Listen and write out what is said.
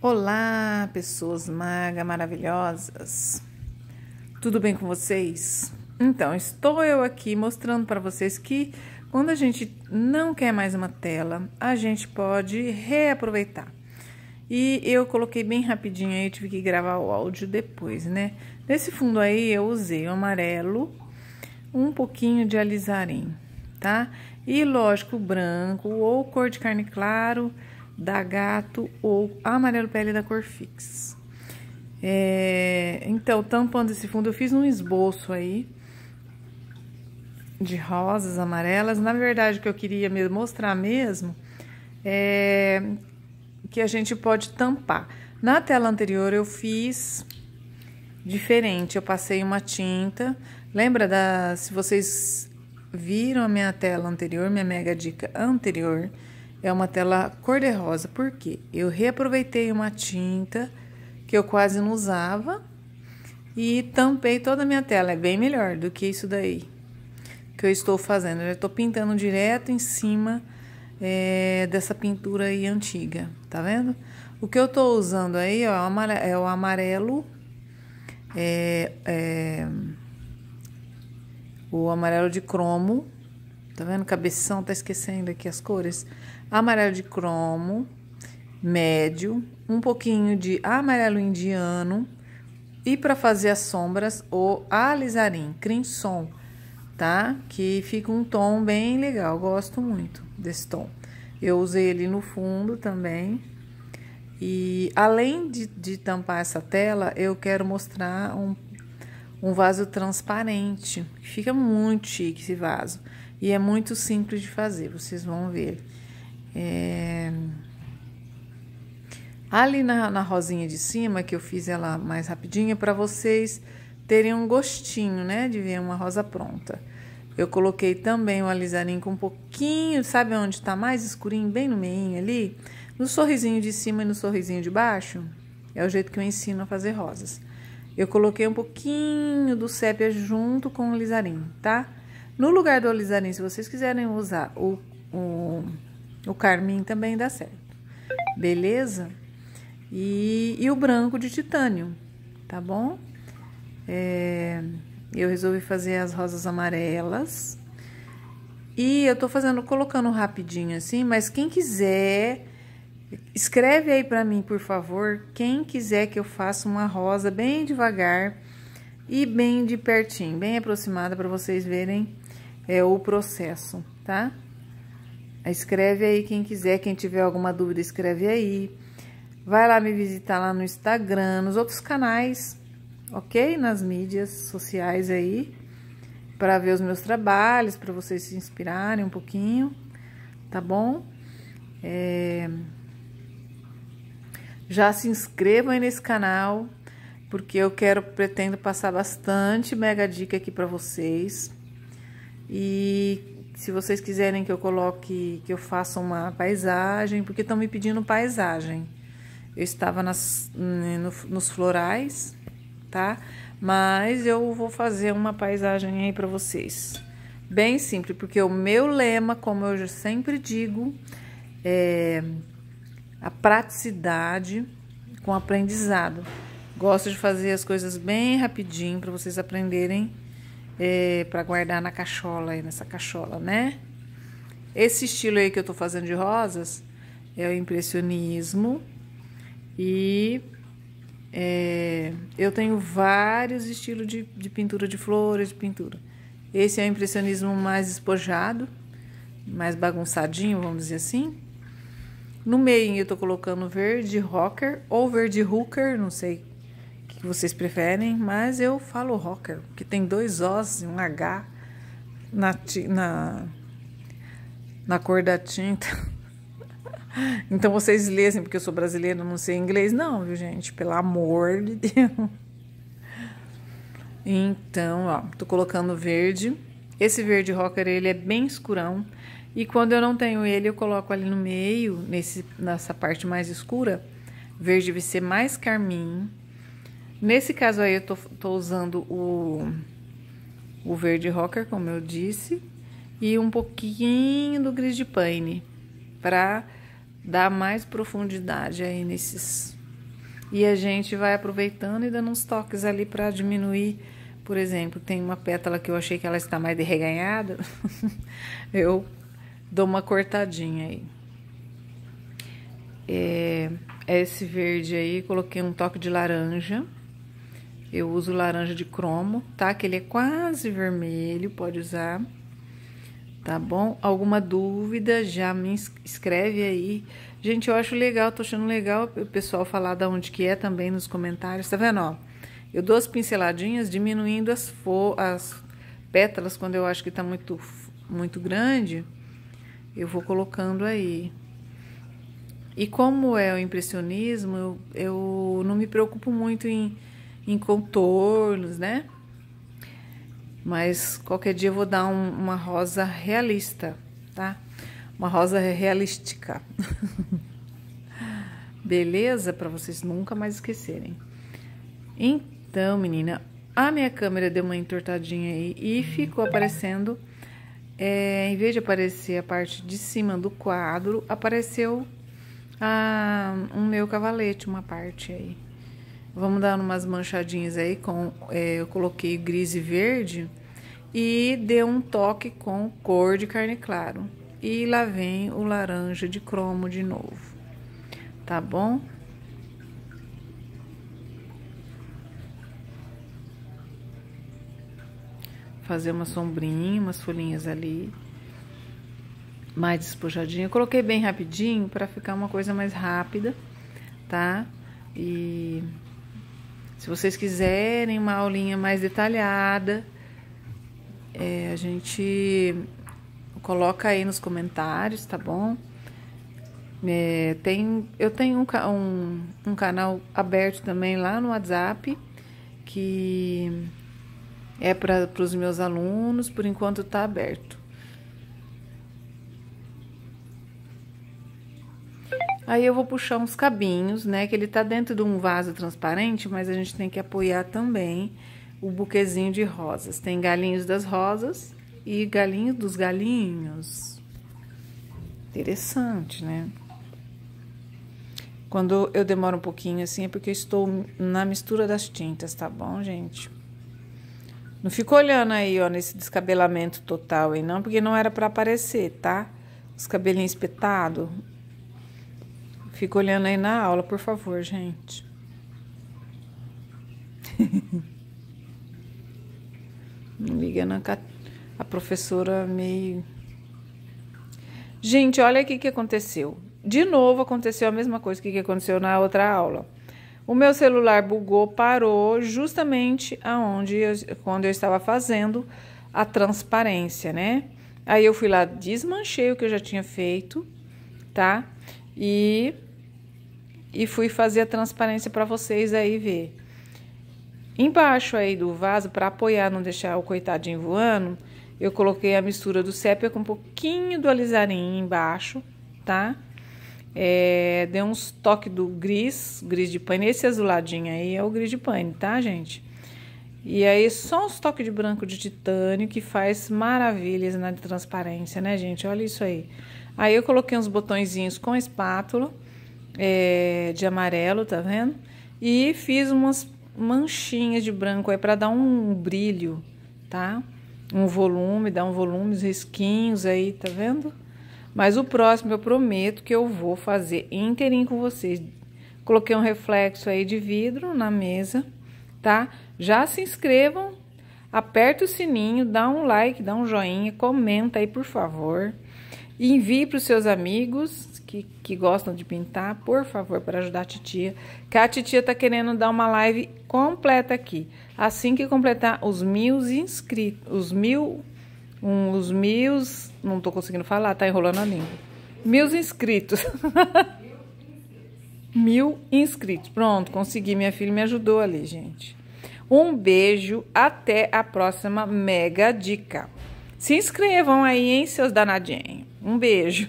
Olá, pessoas maga maravilhosas. Tudo bem com vocês? Então, estou eu aqui mostrando para vocês que quando a gente não quer mais uma tela, a gente pode reaproveitar. E eu coloquei bem rapidinho aí, tive que gravar o áudio depois, né? Nesse fundo aí eu usei o amarelo, um pouquinho de alizarim, tá? E lógico, branco ou cor de carne claro, da gato ou amarelo pele da cor fix. É, então, tampando esse fundo, eu fiz um esboço aí de rosas amarelas. Na verdade, o que eu queria mostrar mesmo é que a gente pode tampar. Na tela anterior eu fiz diferente, eu passei uma tinta. Lembra da se vocês viram a minha tela anterior, minha mega dica anterior, é uma tela cor-de-rosa, porque eu reaproveitei uma tinta que eu quase não usava e tampei toda a minha tela. É bem melhor do que isso daí que eu estou fazendo. Eu estou pintando direto em cima é, dessa pintura aí antiga, tá vendo? O que eu estou usando aí ó, é, é o amarelo, é, é, o amarelo de cromo, tá vendo? Cabeção, tá esquecendo aqui as cores amarelo de cromo, médio, um pouquinho de amarelo indiano e para fazer as sombras o alizarim, crimson, tá? Que fica um tom bem legal, gosto muito desse tom. Eu usei ele no fundo também. E além de, de tampar essa tela, eu quero mostrar um, um vaso transparente. Fica muito chique esse vaso. E é muito simples de fazer, vocês vão ver. É... Ali na, na rosinha de cima, que eu fiz ela mais rapidinha, para vocês terem um gostinho, né, de ver uma rosa pronta. Eu coloquei também o alisarinho com um pouquinho, sabe onde está mais escurinho, bem no meio ali? No sorrisinho de cima e no sorrisinho de baixo. É o jeito que eu ensino a fazer rosas. Eu coloquei um pouquinho do sépia junto com o alisarinho, tá? No lugar do alisarinho, se vocês quiserem usar o, o o carmim também dá certo. Beleza? E, e o branco de titânio, tá bom? É, eu resolvi fazer as rosas amarelas. E eu tô fazendo, colocando rapidinho assim, mas quem quiser, escreve aí para mim, por favor, quem quiser que eu faça uma rosa bem devagar e bem de pertinho, bem aproximada para vocês verem é, o processo, tá? Escreve aí quem quiser, quem tiver alguma dúvida, escreve aí. Vai lá me visitar lá no Instagram, nos outros canais, ok? Nas mídias sociais aí, para ver os meus trabalhos, para vocês se inspirarem um pouquinho, tá bom? É... Já se inscrevam aí nesse canal, porque eu quero, pretendo passar bastante mega dica aqui para vocês. E se vocês quiserem que eu coloque, que eu faça uma paisagem, porque estão me pedindo paisagem. Eu estava nas, né, no, nos florais, tá? Mas eu vou fazer uma paisagem aí para vocês. Bem simples, porque o meu lema, como eu sempre digo, é a praticidade com aprendizado. Gosto de fazer as coisas bem rapidinho para vocês aprenderem é, para guardar na cachola, aí, nessa cachola, né? Esse estilo aí que eu tô fazendo de rosas é o impressionismo e é, eu tenho vários estilos de, de pintura de flores, de pintura. Esse é o impressionismo mais espojado, mais bagunçadinho, vamos dizer assim. No meio eu tô colocando verde rocker ou verde hooker, não sei que vocês preferem, mas eu falo rocker, que tem dois Os e um H na, na, na cor da tinta. Então vocês lesem, porque eu sou brasileira, não sei inglês, não, viu, gente? Pelo amor de Deus. Então, ó, tô colocando verde. Esse verde rocker, ele é bem escurão. E quando eu não tenho ele, eu coloco ali no meio, nesse, nessa parte mais escura. Verde vai ser mais carmim. Nesse caso aí, eu tô, tô usando o, o verde rocker, como eu disse, e um pouquinho do gris de pane para dar mais profundidade aí nesses. E a gente vai aproveitando e dando uns toques ali para diminuir. Por exemplo, tem uma pétala que eu achei que ela está mais derreganhada, eu dou uma cortadinha aí. É, é, esse verde aí, coloquei um toque de laranja. Eu uso laranja de cromo, tá? Que ele é quase vermelho, pode usar. Tá bom? Alguma dúvida, já me escreve aí. Gente, eu acho legal, tô achando legal o pessoal falar da onde que é também nos comentários. Tá vendo, ó? Eu dou as pinceladinhas diminuindo as, as pétalas quando eu acho que tá muito, muito grande. Eu vou colocando aí. E como é o impressionismo, eu, eu não me preocupo muito em em contornos, né? Mas qualquer dia eu vou dar um, uma rosa realista, tá? Uma rosa realística. Beleza? Para vocês nunca mais esquecerem. Então, menina, a minha câmera deu uma entortadinha aí e ficou aparecendo. É, em vez de aparecer a parte de cima do quadro, apareceu a, ah, um meu cavalete, uma parte aí. Vamos dar umas manchadinhas aí com... É, eu coloquei gris e verde e deu um toque com cor de carne claro. E lá vem o laranja de cromo de novo. Tá bom? fazer uma sombrinha, umas folhinhas ali, mais despojadinha. Eu coloquei bem rapidinho para ficar uma coisa mais rápida, tá? E se vocês quiserem uma aulinha mais detalhada, é, a gente coloca aí nos comentários, tá bom? É, tem, eu tenho um, um, um canal aberto também lá no WhatsApp, que é para os meus alunos, por enquanto está aberto. Aí eu vou puxar uns cabinhos, né? Que ele tá dentro de um vaso transparente, mas a gente tem que apoiar também o buquezinho de rosas. Tem galinhos das rosas e galinhos dos galinhos. Interessante, né? Quando eu demoro um pouquinho assim é porque eu estou na mistura das tintas, tá bom, gente? Não fica olhando aí, ó, nesse descabelamento total aí não, porque não era para aparecer, tá? Os cabelinhos espetados, Fica olhando aí na aula, por favor, gente. Liga Ligando a professora meio. Gente, olha o que aconteceu. De novo aconteceu a mesma coisa que aconteceu na outra aula. O meu celular bugou, parou justamente aonde eu, quando eu estava fazendo a transparência, né? Aí eu fui lá, desmanchei o que eu já tinha feito, tá? E e fui fazer a transparência para vocês aí ver. Embaixo aí do vaso, para apoiar, não deixar o coitadinho voando, eu coloquei a mistura do sépia com um pouquinho do alizarim embaixo, tá? É, deu uns toques do gris, gris de pane. Esse azuladinho aí é o gris de pane, tá, gente? E aí, só uns toques de branco de titânio que faz maravilhas na transparência, né, gente? Olha isso aí. Aí eu coloquei uns botõezinhos com espátula é, de amarelo, tá vendo? E fiz umas manchinhas de branco aí para dar um brilho, tá? Um volume, dar um volume, os risquinhos aí, tá vendo? Mas o próximo eu prometo que eu vou fazer inteirinho com vocês. Coloquei um reflexo aí de vidro na mesa, tá? Já se inscrevam, aperta o sininho, dá um like, dá um joinha, comenta aí, por favor. E envie para os seus amigos que, que gostam de pintar, por favor, para ajudar a titia. Que a titia está querendo dar uma live completa aqui. Assim que completar os mil inscritos, os mil, um, os mil, não estou conseguindo falar, está enrolando a língua. Mil inscritos. mil inscritos. Pronto, consegui. Minha filha me ajudou ali, gente. Um beijo, até a próxima mega dica. Se inscrevam aí, hein, seus danadinhos. Um beijo.